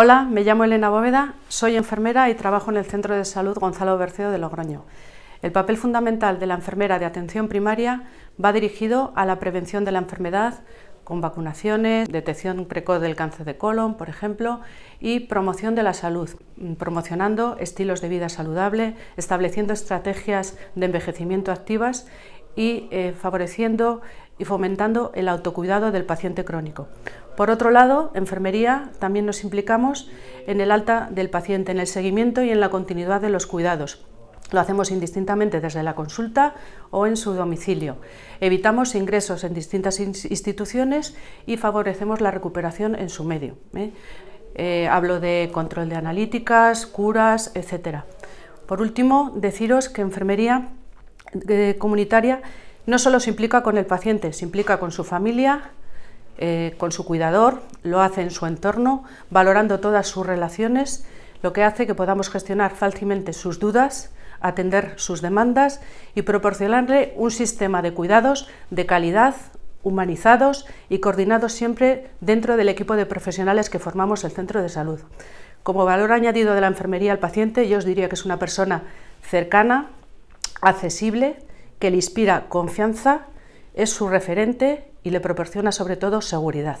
Hola, me llamo Elena Bóveda, soy enfermera y trabajo en el Centro de Salud Gonzalo Berceo de Logroño. El papel fundamental de la enfermera de atención primaria va dirigido a la prevención de la enfermedad con vacunaciones, detección precoz del cáncer de colon, por ejemplo, y promoción de la salud, mm, promocionando estilos de vida saludable, estableciendo estrategias de envejecimiento activas y eh, favoreciendo y fomentando el autocuidado del paciente crónico. Por otro lado, enfermería también nos implicamos en el alta del paciente, en el seguimiento y en la continuidad de los cuidados. Lo hacemos indistintamente desde la consulta o en su domicilio. Evitamos ingresos en distintas instituciones y favorecemos la recuperación en su medio. ¿eh? Eh, hablo de control de analíticas, curas, etc. Por último, deciros que enfermería eh, comunitaria no solo se implica con el paciente, se implica con su familia, eh, con su cuidador, lo hace en su entorno, valorando todas sus relaciones, lo que hace que podamos gestionar fácilmente sus dudas, atender sus demandas y proporcionarle un sistema de cuidados de calidad, humanizados y coordinados siempre dentro del equipo de profesionales que formamos el centro de salud. Como valor añadido de la enfermería al paciente, yo os diría que es una persona cercana, accesible, que le inspira confianza, es su referente y le proporciona sobre todo seguridad.